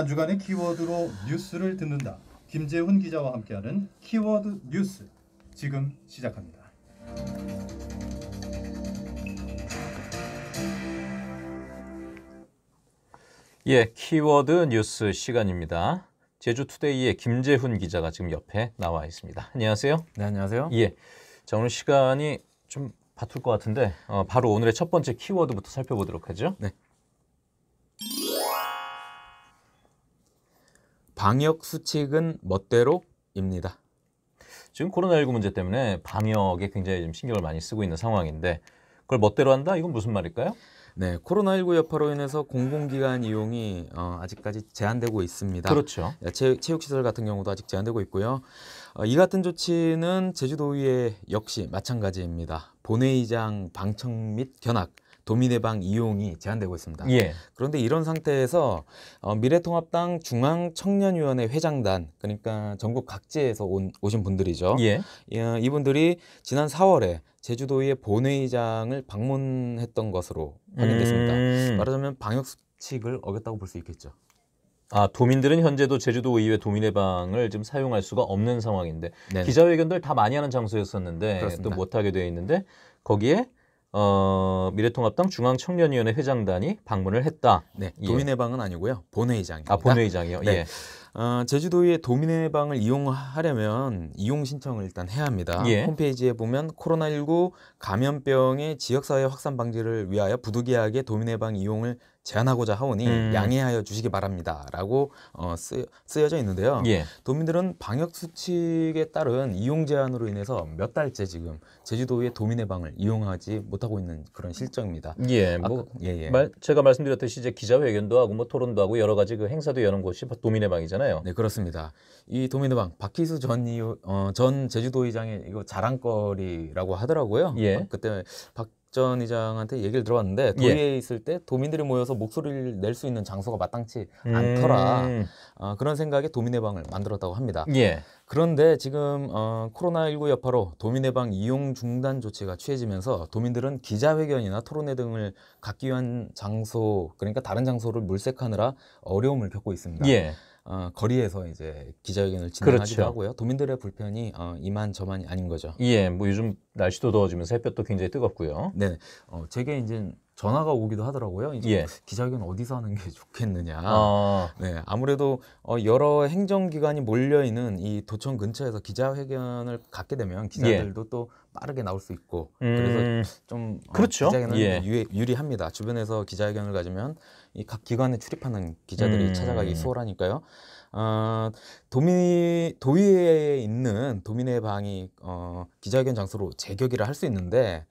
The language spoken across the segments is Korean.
한 주간의 키워드로 뉴스를 듣는다. 김재훈 기자와 함께하는 키워드 뉴스 지금 시작합니다. 예, 키워드 뉴스 시간입니다. 제주투데이의 김재훈 기자가 지금 옆에 나와 있습니다. 안녕하세요. 네, 안녕하세요. 예, 자 오늘 시간이 좀 바툴 것 같은데 어, 바로 오늘의 첫 번째 키워드부터 살펴보도록 하죠. 네. 방역 수칙은 멋대로입니다. 지금 코로나19 문제 때문에 방역에 굉장히 좀 신경을 많이 쓰고 있는 상황인데 그걸 멋대로 한다? 이건 무슨 말일까요? 네, 코로나19 여파로 인해서 공공기관 이용이 어, 아직까지 제한되고 있습니다. 그렇죠. 예, 체, 육시설 같은 경우도 아직 제한되고 있고요. 어, 이 같은 조치는 제주도의회 역시 마찬가지입니다. 본회의장 방청 및 견학, 도민의방 이용이 제한되고 있습니다. 예. 그런데 이런 상태에서 어, 미래통합당 중앙청년위원회 회장단 그러니까 전국 각지에서 온, 오신 분들이죠. 예. 예, 이분들이 지난 4월에 제주도의 본회의장을 방문했던 것으로 확인됐습니다. 음... 말하자면 방역 수칙을 어겼다고 볼 수 있겠죠. 아 도민들은 현재도 제주도 의회 도민의방을 지금 사용할 수가 없는 상황인데 네네. 기자회견들 다 많이 하는 장소였었는데 그렇습니다. 또 못하게 되어 있는데 거기에 어, 미래통합당 중앙청년위원회 회장단이 방문을 했다. 네, 예. 도인의 방은 아니고요. 본회의장입니다. 아, 본회의장이요. 네. 예. 어, 제주도의 도민해방을 이용하려면 이용 신청을 일단 해야 합니다. 예. 홈페이지에 보면 코로나19 감염병의 지역사회 확산 방지를 위하여 부득이하게 도민해방 이용을 제한하고자 하오니 음. 양해하여 주시기 바랍니다라고 어, 쓰, 여져 있는데요. 예. 도민들은 방역 수칙에 따른 이용 제한으로 인해서 몇 달째 지금 제주도의 도민의 방을 이용하지 못하고 있는 그런 실정입니다. 예, 뭐아 예, 예. 말, 제가 말씀드렸듯이 이제 기자회견도 하고 뭐 토론도 하고 여러 가지 그 행사도 여는 곳이 도민의 방이잖아요. 거잖아요. 네, 그렇습니다. 이 도미노방 박희수 전, 이후, 어, 전 제주도의장의 이거 자랑거리라고 하더라고요. 예. 어, 그때 박 전 의장한테 얘기를 들어봤는데 도의에 예. 있을 때 도민들이 모여서 목소리를 낼 수 있는 장소가 마땅치 음. 않더라 음. 어, 그런 생각에 도민의방을 만들었다고 합니다. 예. 그런데 지금 어, 코로나19 여파로 도민의방 이용 중단 조치가 취해지면서 도민들은 기자회견이나 토론회 등을 갖기 위한 장소 그러니까 다른 장소를 물색하느라 어려움을 겪고 있습니다. 예. 어, 거리에서 이제 기자회견을 진행하기도 그렇죠. 하고요. 도민들의 불편이 어, 이만 저만이 아닌 거죠. 예, 뭐 요즘 날씨도 더워지면서 햇볕도 굉장히 뜨겁고요. 네, 어, 제게 이제 전화가 오기도 하더라고요. 이제 예. 기자회견 어디서 하는 게 좋겠느냐. 아. 네, 아무래도 어, 여러 행정기관이 몰려 있는 이 도청 근처에서 기자회견을 갖게 되면 기자들도 예. 또 빠르게 나올 수 있고 음. 그래서 좀 어, 그렇죠. 기자회견은 예. 유리합니다. 주변에서 기자회견을 가지면 이각 기관에 출입하는 기자들이 음. 찾아가기 수월하니까요. 어, 도미 도위에 있는 도민의 방이 어, 기자회견 장소로 재격이라 할 수 있는데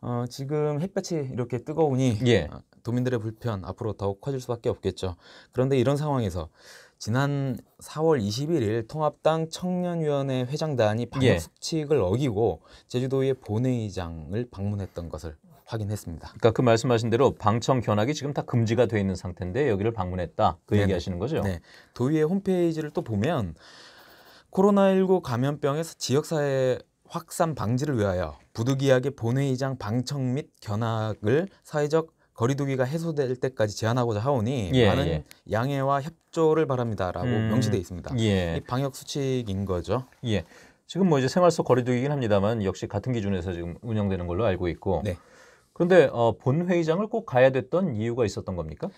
어, 지금 햇볕이 이렇게 뜨거우니 예. 어, 도민들의 불편 앞으로 더욱 커질 수밖에 없겠죠. 그런데 이런 상황에서 지난 4월 21일 통합당 청년위원회 회장단이 방역 예. 수칙을 어기고 제주도의 본회의장을 방문했던 것을 확인했습니다. 그러니까 그 말씀하신 대로 방청 견학이 지금 다 금지가 돼 있는 상태인데 여기를 방문했다 그네 얘기하시는 거죠? 네. 도의회 홈페이지를 또 보면 코로나19 감염병에서 지역사회 확산 방지를 위하여 부득이하게 본회의장 방청 및 견학을 사회적 거리두기가 해소될 때까지 제한하고자 하오니 예, 많은 예. 양해와 협조를 바랍니다라고 음, 명시돼 있습니다. 예. 이 방역 수칙인 거죠. 예. 지금 뭐 이제 생활 속 거리두기긴 합니다만 역시 같은 기준에서 지금 운영되는 걸로 알고 있고 네. 그런데 어, 본회의장을 꼭 가야 됐던 이유가 있었던 겁니까?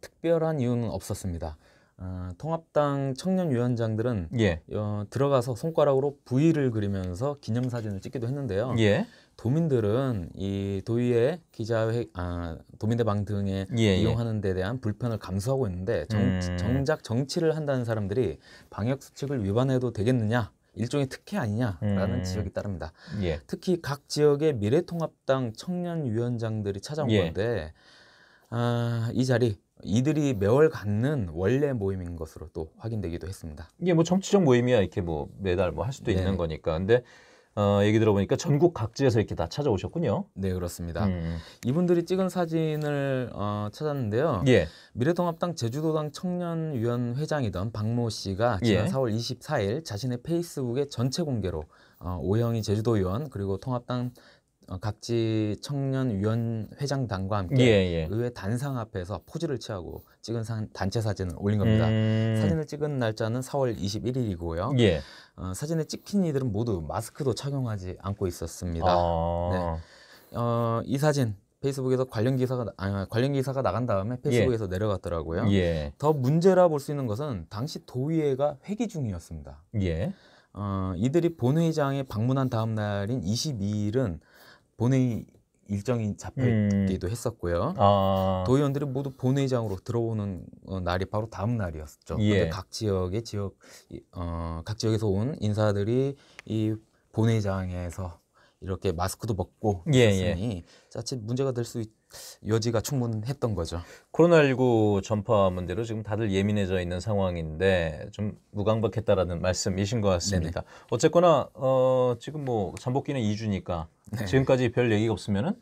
특별한 이유는 없었습니다. 어, 통합당 청년 위원장들은 예. 어, 들어가서 손가락으로 V를 그리면서 기념사진을 찍기도 했는데요. 예. 도민들은 이 도의회 기자회 아 도민대방 등에 예, 예, 이용하는 데 대한 불편을 감수하고 있는데 정, 음. 정작 정치를 한다는 사람들이 방역 수칙을 위반해도 되겠느냐 일종의 특혜 아니냐라는 음. 지적이 따릅니다. 예. 특히 각 지역의 미래통합당 청년 위원장들이 찾아온 예. 건데 아, 이 자리 이들이 매월 갖는 원래 모임인 것으로 또 확인되기도 했습니다. 이게 뭐 정치적 모임이야 이렇게 뭐 매달 뭐 할 수도 네. 있는 거니까. 근데 어, 얘기 들어보니까 전국 각지에서 이렇게 다 찾아오셨군요. 네, 그렇습니다. 음. 이분들이 찍은 사진을 어, 찾았는데요. 예. 미래통합당 제주도당 청년위원 회장이던 박모 씨가 지난 예. 4월 24일 자신의 페이스북에 전체 공개로 어, 오영희 제주도 의원 그리고 통합당 어, 각지 청년위원 회장단과 함께 예, 예. 의회 단상 앞에서 포즈를 취하고 찍은 사, 단체 사진을 올린 겁니다. 음... 사진을 찍은 날짜는 4월 21일이고요. 예. 어, 사진에 찍힌 이들은 모두 마스크도 착용하지 않고 있었습니다. 아... 네. 어, 이 사진 페이스북에서 관련 기사가 아, 관련 기사가 나간 다음에 페이스북에서 예. 내려갔더라고요. 예. 더 문제라 볼 수 있는 것은 당시 도의회가 회기 중이었습니다. 예. 어, 이들이 본회의장에 방문한 다음 날인 22일은 본회의 일정이 잡혀있기도 음. 했었고요. 아. 도의원들이 모두 본회의장으로 들어오는 어, 날이 바로 다음 날이었죠. 예. 근데 각 지역의 지역 어, 각 지역에서 온 인사들이 이 본회의장에서 이렇게 마스크도 벗고 예, 했으니 예. 자칫 문제가 될 수 여지가 충분했던 거죠. 코로나19 전파 문제로 지금 다들 예민해져 있는 상황인데 좀 무감각했다라는 말씀이신 것 같습니다. 네네. 어쨌거나 어, 지금 뭐 잠복기는 2주니까 네. 지금까지 별 얘기가 없으면은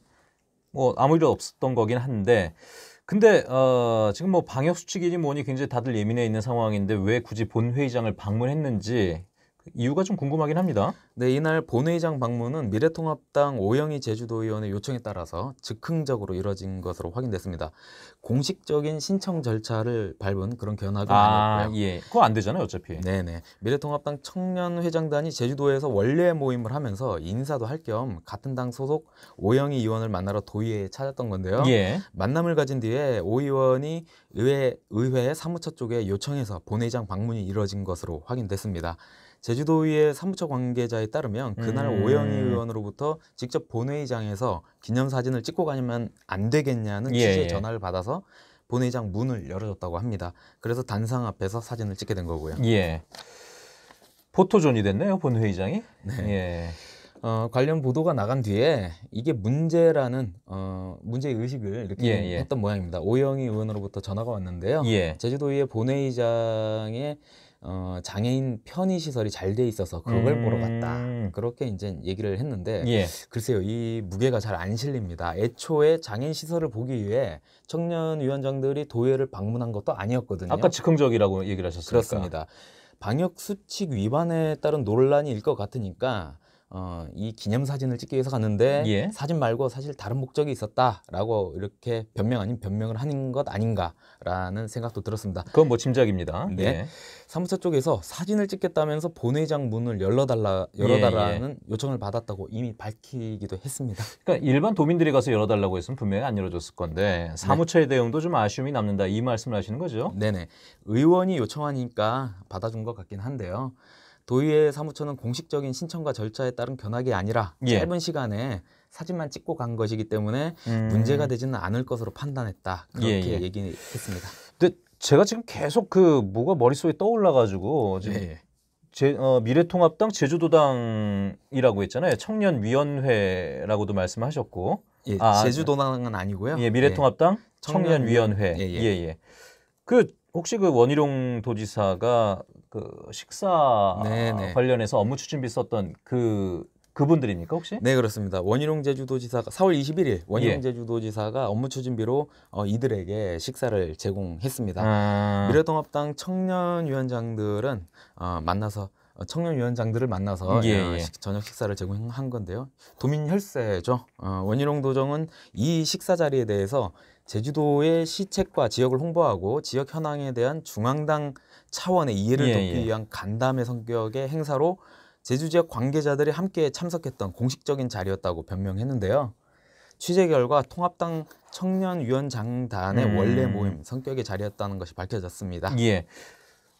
뭐 아무 일도 없었던 거긴 한데 근데 어, 지금 뭐 방역 수칙이니 뭐니 굉장히 다들 예민해 있는 상황인데 왜 굳이 본 회의장을 방문했는지 이유가 좀 궁금하긴 합니다. 네, 이날 본회의장 방문은 미래통합당 오영희 제주도의원의 요청에 따라서 즉흥적으로 이뤄진 것으로 확인됐습니다. 공식적인 신청 절차를 밟은 그런 견학은 아, 아니었고요. 예. 그거 안 되잖아요, 어차피. 네, 네. 미래통합당 청년회장단이 제주도에서 원래 모임을 하면서 인사도 할 겸 같은 당 소속 오영희 의원을 만나러 도의회에 찾았던 건데요. 예. 만남을 가진 뒤에 오 의원이 의회 의회 사무처 쪽에 요청해서 본회의장 방문이 이뤄진 것으로 확인됐습니다. 제주도의회 사무처 관계자에 따르면 그날 음. 오영희 의원으로부터 직접 본회의장에서 기념사진을 찍고 가면 안 되겠냐는 예, 취지의 예. 전화를 받아서 본회의장 문을 열어줬다고 합니다. 그래서 단상 앞에서 사진을 찍게 된 거고요. 예. 포토존이 됐네요, 본회의장이. 네. 예. 어, 관련 보도가 나간 뒤에 이게 문제라는 어, 문제 의식을 이렇게 예, 예. 했던 모양입니다. 오영희 의원으로부터 전화가 왔는데요. 예. 제주도의 본회의장에 어, 장애인 편의 시설이 잘 돼 있어서 그걸 음. 보러 갔다. 그렇게 이제 얘기를 했는데 예. 글쎄요 이 무게가 잘 안 실립니다. 애초에 장애인 시설을 보기 위해 청년 위원장들이 도예를 방문한 것도 아니었거든요. 아까 즉흥적이라고 얘기를 하셨습니까? 그렇습니다. 방역 수칙 위반에 따른 논란이 일 것 같으니까 어, 이 기념 사진을 찍기 위해서 갔는데 예. 사진 말고 사실 다른 목적이 있었다라고 이렇게 변명 아닌 변명을 하는 것 아닌가라는 생각도 들었습니다. 그건 뭐 짐작입니다. 네. 예. 사무처 쪽에서 사진을 찍겠다면서 본회장 문을 열어달라 예, 열어달라는 예. 요청을 받았다고 이미 밝히기도 했습니다. 그러니까 일반 도민들이 가서 열어달라고 했으면 분명히 안 열어줬을 건데 네. 사무처의 네. 대응도 좀 아쉬움이 남는다 이 말씀을 하시는 거죠? 네네. 의원이 요청하니까 받아준 것 같긴 한데요. 도의회 사무처는 공식적인 신청과 절차에 따른 견학이 아니라 예. 짧은 시간에 사진만 찍고 간 것이기 때문에 음. 문제가 되지는 않을 것으로 판단했다 그렇게 예, 예. 얘기했습니다. 근데 제가 지금 계속 그 뭐가 머릿속에 떠올라가지고 지금 예. 제, 어, 미래통합당 제주도당이라고 했잖아요. 청년위원회라고도 말씀하셨고. 예, 아, 제주도당은 아니고요. 예, 미래통합당 예. 청년위원회. 청년위원회. 예 예. 예, 예. 그 혹시 그 원희룡 도지사가 그 식사 네네. 네. 관련해서 업무 추진비 썼던 그 그분들입니까 혹시? 네 그렇습니다. 원희룡 제주도지사가 4월 21일 원희룡 예. 제주도지사가 업무 추진비로 어, 이들에게 식사를 제공했습니다. 아... 미래통합당 청년위원장들은 어, 만나서 어, 청년위원장들을 만나서 예, 예. 어, 저녁 식사를 제공한 건데요. 도민 혈세죠. 어, 원희룡 도정은 이 식사 자리에 대해서 제주도의 시책과 지역을 홍보하고 지역 현황에 대한 중앙당 차원의 이해를 예, 돕기 예. 위한 간담회 성격의 행사로 제주 지역 관계자들이 함께 참석했던 공식적인 자리였다고 변명했는데요. 취재 결과 통합당 청년위원장단의 음. 원래 모임 성격의 자리였다는 것이 밝혀졌습니다. 예.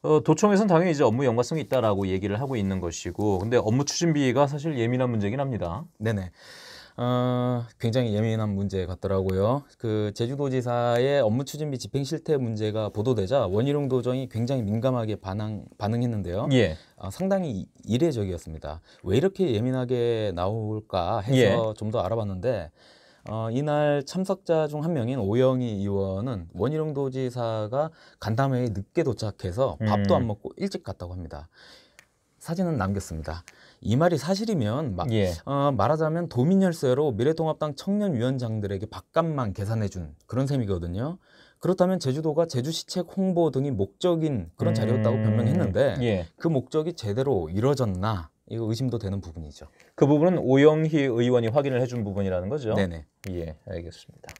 어, 도청에서는 당연히 이제 업무 연관성이 있다라고 얘기를 하고 있는 것이고, 근데 업무 추진비가 사실 예민한 문제긴 합니다. 네네. 어, 굉장히 예민한 문제 같더라고요. 그 제주도지사의 업무 추진비 집행 실태 문제가 보도되자 원희룡 도정이 굉장히 민감하게 반응 반응했는데요. 예. 어, 상당히 이례적이었습니다. 왜 이렇게 예민하게 나올까 해서 예. 좀더 알아봤는데 어, 이날 참석자 중 한 명인 오영희 의원은 원희룡 도지사가 간담회에 늦게 도착해서 밥도 음. 안 먹고 일찍 갔다고 합니다. 사진은 남겼습니다. 이 말이 사실이면 막, 예. 어, 말하자면 도민열세로 미래통합당 청년위원장들에게 밥값만 계산해준 그런 셈이거든요. 그렇다면 제주도가 제주시책 홍보 등이 목적인 그런 자리였다고 변명했는데 음, 예. 그 목적이 제대로 이뤄졌나 이거 의심도 되는 부분이죠. 그 부분은 오영희 의원이 확인을 해준 부분이라는 거죠. 네네. 예, 알겠습니다.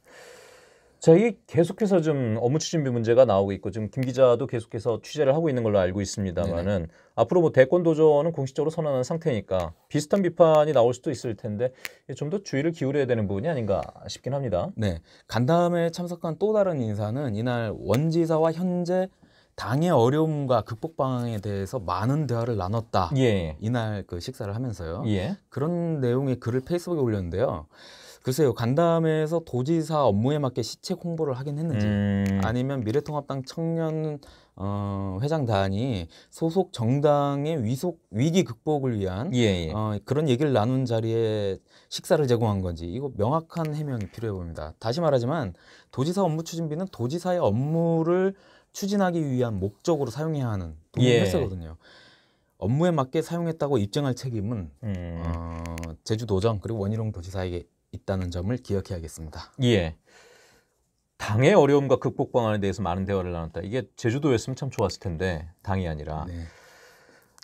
자, 이 계속해서 좀 업무 추진비 문제가 나오고 있고 지금 김 기자도 계속해서 취재를 하고 있는 걸로 알고 있습니다만은 앞으로 뭐 대권 도전은 공식적으로 선언한 상태니까 비슷한 비판이 나올 수도 있을 텐데 좀 더 주의를 기울여야 되는 부분이 아닌가 싶긴 합니다. 네, 간담회에 참석한 또 다른 인사는 이날 원지사와 현재 당의 어려움과 극복 방향에 대해서 많은 대화를 나눴다. 예. 이날 그 식사를 하면서요. 예. 그런 내용의 글을 페이스북에 올렸는데요. 글쎄요 간담회에서 도지사 업무에 맞게 시책 홍보를 하긴 했는지 음. 아니면 미래통합당 청년 어, 회장단이 소속 정당의 위속 위기 극복을 위한 예, 예. 어, 그런 얘기를 나눈 자리에 식사를 제공한 건지 이거 명확한 해명이 필요해 보입니다. 다시 말하지만 도지사 업무 추진비는 도지사의 업무를 추진하기 위한 목적으로 사용해야 하는 돈 예. 횟수거든요. 업무에 맞게 사용했다고 입증할 책임은 음. 어, 제주도정 그리고 원희룡 도지사에게 있다는 점을 기억해야겠습니다. 예. 당의 어려움과 극복 방안에 대해서 많은 대화를 나눴다. 이게 제주도였으면 참 좋았을 텐데 당이 아니라. 네.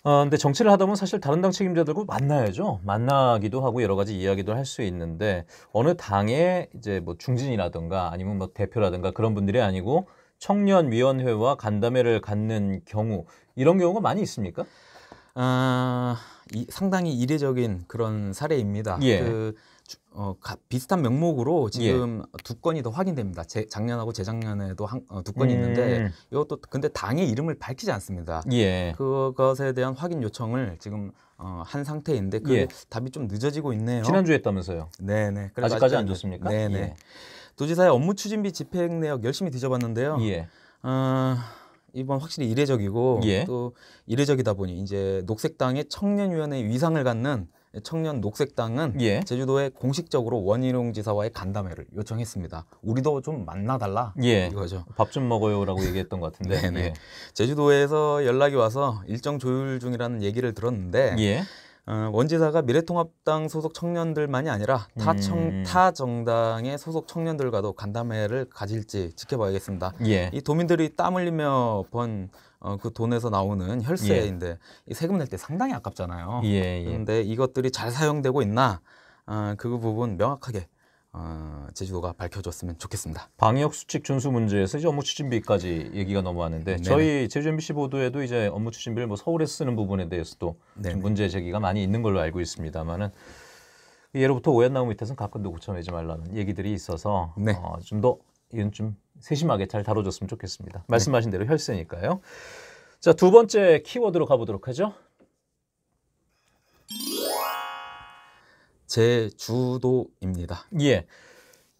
어, 근데 정치를 하다 보면 사실 다른 당 책임자들과 만나야죠. 만나기도 하고 여러 가지 이야기도 할 수 있는데 어느 당의 이제 뭐 중진이라든가 아니면 뭐 대표라든가 그런 분들이 아니고 청년위원회와 간담회를 갖는 경우 이런 경우가 많이 있습니까? 아, 이, 상당히 이례적인 그런 사례입니다. 예. 그 어, 가, 비슷한 명목으로 예. 지금 예. 두 건이 더 확인됩니다. 제, 작년하고 재작년에도 한, 어, 두 건이 음. 있는데 이것도 근데 당의 이름을 밝히지 않습니다. 예. 그것에 대한 확인 요청을 지금 어, 한 상태인데 그 예. 답이 좀 늦어지고 있네요. 지난주에 했다면서요? 네네. 아직까지 안 줬습니까? 네네. 예. 도지사의 업무 추진비 집행 내역 열심히 뒤져봤는데요. 예. 어, 이번 확실히 이례적이고 또 이례적이다 보니 이제 녹색당의 청년위원회 위상을 갖는 청년 녹색당은 예. 제주도에 공식적으로 원희룡 지사와의 간담회를 요청했습니다. 우리도 좀 만나달라 예. 이거죠. 밥 좀 먹어요라고 얘기했던 것 같은데. 네네. 네. 예. 제주도에서 연락이 와서 일정 조율 중이라는 얘기를 들었는데 예. 어, 원지사가 미래통합당 소속 청년들만이 아니라 타, 음. 청, 타 정당의 소속 청년들과도 간담회를 가질지 지켜봐야겠습니다. 예. 이 도민들이 땀 흘리며 번 어, 그 돈에서 나오는 혈세인데 예. 이 세금 낼 때 상당히 아깝잖아요. 예, 예. 그런데 이것들이 잘 사용되고 있나 어, 그 부분 명확하게 어, 제주도가 밝혀줬으면 좋겠습니다. 방역 수칙 준수 문제에서 이제 업무 추진비까지 얘기가 넘어왔는데 음, 네네. 저희 제주 MBC 보도에도 이제 업무 추진비를 뭐 서울에 쓰는 부분에 대해서도 문제 제기가 많이 있는 걸로 알고 있습니다만은 예로부터 오얏나무 밑에서는 가끔도 고쳐내지 말라는 얘기들이 있어서 네. 어, 좀 더 이건 좀 세심하게 잘 다뤄줬으면 좋겠습니다. 말씀하신 네. 대로 혈세니까요. 자 두 번째 키워드로 가보도록 하죠. 제 주도입니다. 예.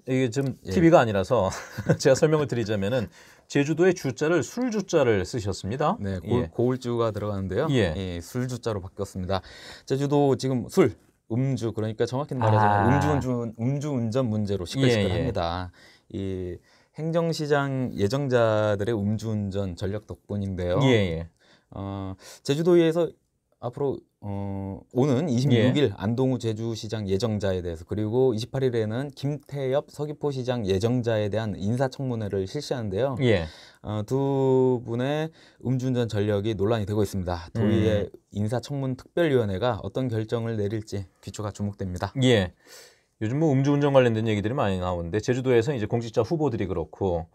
이게 지 예. TV가 아니라서 제가 설명을 드리자면은 제주도의 주자를 술주자를 쓰셨습니다. 네, 예. 고, 예. 고울주가 들어가는데요. 예. 예, 술주자로 바뀌었습니다. 제주도 지금 술 음주 그러니까 정확히 말하자면 아. 음주 운전 음주 운전 문제로 시끌시끌합니다. 예, 예. 이 행정시장 예정자들의 음주운전 전력 덕분인데요. 어, 제주도에서 앞으로 어, 오는 26일 예. 안동우 제주시장 예정자에 대해서 그리고 28일에는 김태엽 서귀포시장 예정자에 대한 인사청문회를 실시하는데요. 예. 어, 두 분의 음주운전 전력이 논란이 되고 있습니다. 도의회 음. 인사청문특별위원회가 어떤 결정을 내릴지 귀추가 주목됩니다. 예. 요즘 뭐 음주운전 관련된 얘기들이 많이 나오는데 제주도에서 이제 공직자 후보들이 그렇고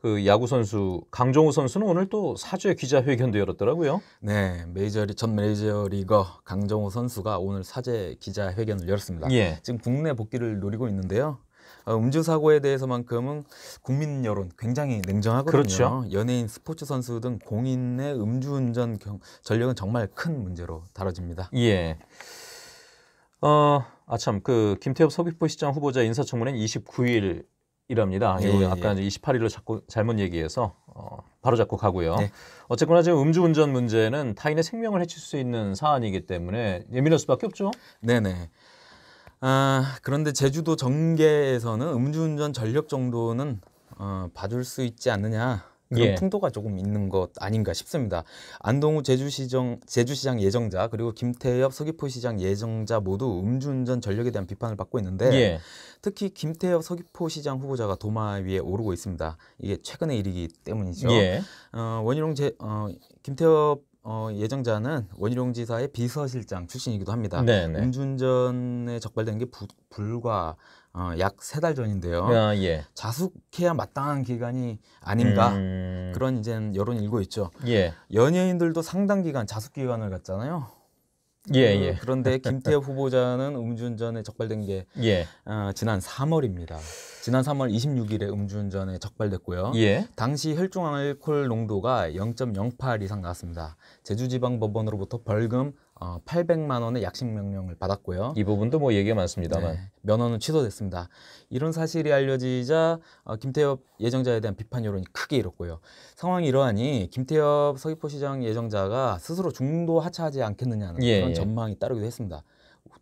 그 야구 선수 강정호 선수는 오늘 또 사주의 기자회견도 열었더라고요. 네, 메이저리 전 메이저리거 강정호 선수가 오늘 사제 기자회견을 열었습니다. 예. 지금 국내 복귀를 노리고 있는데요. 어, 음주 사고에 대해서만큼은 국민 여론 굉장히 냉정하거든요. 그렇죠. 연예인, 스포츠 선수 등 공인의 음주운전 전력은 정말 큰 문제로 다뤄집니다. 예. 어, 아참 그 김태엽 서귀포시장 후보자 인사청문회는 29일 이랍니다. 예, 예, 아까 28일로 예. 자꾸 잘못 얘기해서 어, 바로 잡고 가고요. 네. 어쨌거나 지금 음주운전 문제는 타인의 생명을 해칠 수 있는 사안이기 때문에 예민할 수밖에 없죠. 네네. 아, 그런데 제주도 정계에서는 음주운전 전력 정도는 어, 봐줄 수 있지 않느냐 그런 예. 풍도가 조금 있는 것 아닌가 싶습니다. 안동우 제주시정 제주시장 예정자 그리고 김태엽 서귀포시장 예정자 모두 음주운전 전력에 대한 비판을 받고 있는데 예. 특히 김태엽 서귀포시장 후보자가 도마 위에 오르고 있습니다. 이게 최근의 일이기 때문이죠. 예. 어, 원희룡 제 어, 김태엽 어, 예정자는 원희룡 지사의 비서실장 출신이기도 합니다. 네네. 네. 음주운전에 적발된 게 부, 불과 어, 약세 달 전인데요. 아, 예. 자숙해야 마땅한 기간이 아닌가 음... 그런 이제 여론이 일고 있죠. 예. 연예인들도 상당 기간 자숙 기간을 갖잖아요. 예, 그 예. 어, 그런데 김태엽 후보자는 음주운전에 적발된 게 예. 어, 지난 3월입니다. 지난 3월 26일에 음주운전에 적발됐고요. 예. 당시 혈중 알코올 농도가 0.08 이상 나왔습니다. 제주지방법원으로부터 벌금 어, 800만 원의 약식 명령을 받았고요. 이 부분도 뭐 얘기가 많습니다만 네, 면허는 취소됐습니다. 이런 사실이 알려지자 어, 김태엽 예정자에 대한 비판 여론이 크게 일었고요. 상황이 이러하니 김태엽 서귀포시장 예정자가 스스로 중도 하차하지 않겠느냐는 예, 그런 예. 전망이 따르기도 했습니다.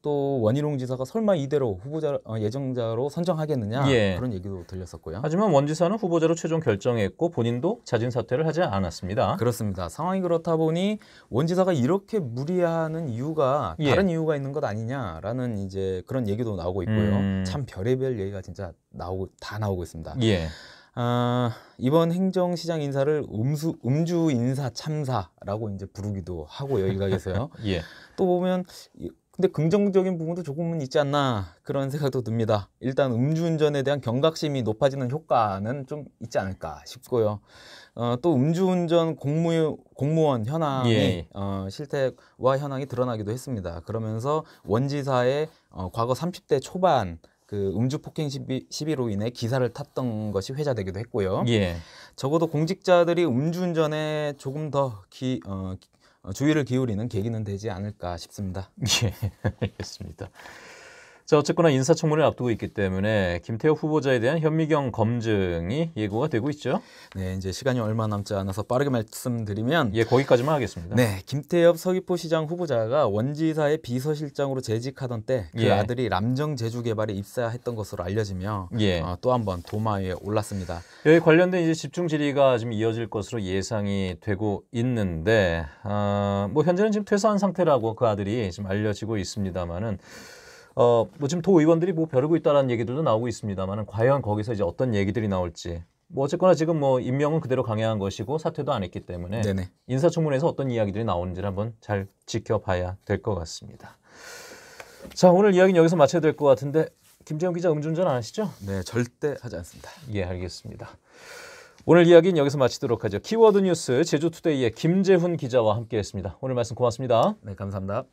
또 원희룡 지사가 설마 이대로 후보자 어, 예정자로 선정하겠느냐 예. 그런 얘기도 들렸었고요. 하지만 원 지사는 후보자로 최종 결정했고 본인도 자진 사퇴를 하지 않았습니다. 그렇습니다. 상황이 그렇다 보니 원 지사가 이렇게 무리하는 이유가 예. 다른 이유가 있는 것 아니냐라는 이제 그런 얘기도 나오고 있고요. 음... 참 별의별 얘기가 진짜 나오고 다 나오고 있습니다. 예. 아, 이번 행정시장 인사를 음수, 음주 인사 참사라고 이제 부르기도 하고 여기가에서요. 예. 또 보면 근데 긍정적인 부분도 조금은 있지 않나 그런 생각도 듭니다. 일단 음주운전에 대한 경각심이 높아지는 효과는 좀 있지 않을까 싶고요. 어, 또 음주운전 공무, 공무원 현황이 예. 어, 실태와 현황이 드러나기도 했습니다. 그러면서 원지사의 어, 과거 30대 초반 그 음주 폭행 시비, 시비로 인해 기사를 탔던 것이 회자되기도 했고요. 예. 적어도 공직자들이 음주운전에 조금 더 기, 어, 어, 주의를 기울이는 계기는 되지 않을까 싶습니다. 예, 알겠습니다. 자, 어쨌거나 인사청문회를 앞두고 있기 때문에 김태호 후보자에 대한 현미경 검증이 예고가 되고 있죠. 네, 이제 시간이 얼마 남지 않아서 빠르게 말씀드리면 예, 거기까지만 하겠습니다. 네, 김태엽 서귀포시장 후보자가 원지사의 비서실장으로 재직하던 때그 예. 아들이 남정 제주개발에 입사했던 것으로 알려지며 예. 어, 또한번 도마 위에 올랐습니다. 여기 관련된 이제 집중 질의가 지금 이어질 것으로 예상이 되고 있는데 어, 뭐 현재는 지금 퇴사한 상태라고 그 아들이 지금 알려지고 있습니다만은 어, 뭐 지금 도 의원들이 뭐 벼르고 있다라는 얘기들도 나오고 있습니다만 과연 거기서 이제 어떤 얘기들이 나올지 뭐 어쨌거나 지금 뭐 임명은 그대로 강행한 것이고 사퇴도 안 했기 때문에 네네. 인사청문회에서 어떤 이야기들이 나오는지를 한번 잘 지켜봐야 될 것 같습니다. 자 오늘 이야기는 여기서 마쳐야 될 것 같은데 김재영 기자 음주운전 안 하시죠? 네 절대 하지 않습니다. 예 알겠습니다. 오늘 이야기는 여기서 마치도록 하죠. 키워드 뉴스 제주투데이의 김재훈 기자와 함께했습니다. 오늘 말씀 고맙습니다. 네 감사합니다.